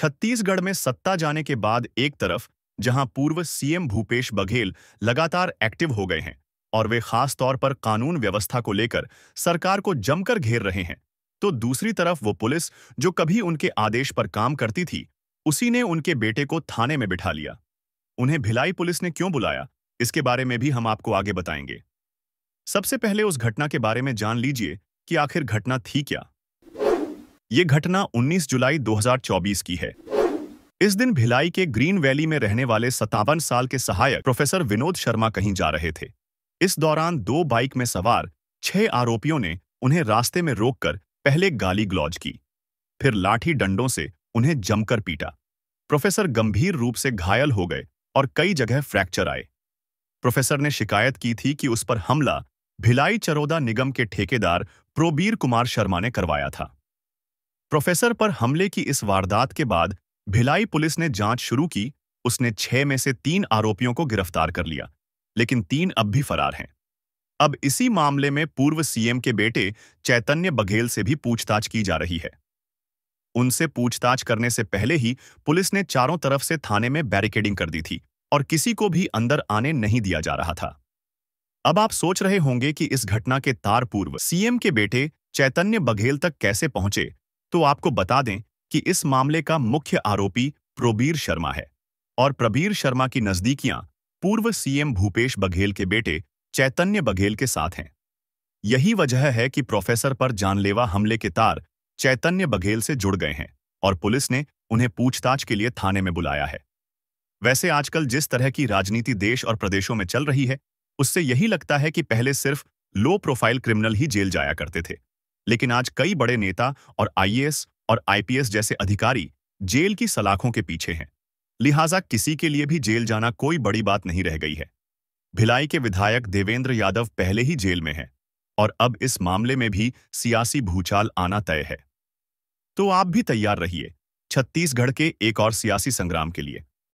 छत्तीसगढ़ में सत्ता जाने के बाद एक तरफ जहां पूर्व सीएम भूपेश बघेल लगातार एक्टिव हो गए हैं और वे खास तौर पर कानून व्यवस्था को लेकर सरकार को जमकर घेर रहे हैं तो दूसरी तरफ वो पुलिस जो कभी उनके आदेश पर काम करती थी उसी ने उनके बेटे को थाने में बिठा लिया उन्हें भिलाई पुलिस ने क्यों बुलाया इसके बारे में भी हम आपको आगे बताएंगे सबसे पहले उस घटना के बारे में जान लीजिए कि आखिर घटना थी क्या ये घटना 19 जुलाई 2024 की है इस दिन भिलाई के ग्रीन वैली में रहने वाले सतावन साल के सहायक प्रोफेसर विनोद शर्मा कहीं जा रहे थे इस दौरान दो बाइक में सवार छह आरोपियों ने उन्हें रास्ते में रोककर पहले गाली ग्लौज की फिर लाठी डंडों से उन्हें जमकर पीटा प्रोफेसर गंभीर रूप से घायल हो गए और कई जगह फ्रैक्चर आए प्रोफेसर ने शिकायत की थी कि उस पर हमला भिलाई चरोदा निगम के ठेकेदार प्रोबीर कुमार शर्मा ने करवाया था प्रोफेसर पर हमले की इस वारदात के बाद भिलाई पुलिस ने जांच शुरू की उसने छह में से तीन आरोपियों को गिरफ्तार कर लिया लेकिन तीन अब भी फरार हैं अब इसी मामले में पूर्व सीएम के बेटे चैतन्य बघेल से भी पूछताछ की जा रही है उनसे पूछताछ करने से पहले ही पुलिस ने चारों तरफ से थाने में बैरिकेडिंग कर दी थी और किसी को भी अंदर आने नहीं दिया जा रहा था अब आप सोच रहे होंगे कि इस घटना के तार पूर्व सीएम के बेटे चैतन्य बघेल तक कैसे पहुंचे तो आपको बता दें कि इस मामले का मुख्य आरोपी प्रोबीर शर्मा है और प्रबीर शर्मा की नजदीकियां पूर्व सीएम भूपेश बघेल के बेटे चैतन्य बघेल के साथ हैं यही वजह है कि प्रोफेसर पर जानलेवा हमले के तार चैतन्य बघेल से जुड़ गए हैं और पुलिस ने उन्हें पूछताछ के लिए थाने में बुलाया है वैसे आजकल जिस तरह की राजनीति देश और प्रदेशों में चल रही है उससे यही लगता है कि पहले सिर्फ लो प्रोफाइल क्रिमिनल ही जेल जाया करते थे लेकिन आज कई बड़े नेता और आईएएस और आईपीएस जैसे अधिकारी जेल की सलाखों के पीछे हैं लिहाजा किसी के लिए भी जेल जाना कोई बड़ी बात नहीं रह गई है भिलाई के विधायक देवेंद्र यादव पहले ही जेल में हैं और अब इस मामले में भी सियासी भूचाल आना तय है तो आप भी तैयार रहिए छत्तीसगढ़ के एक और सियासी संग्राम के लिए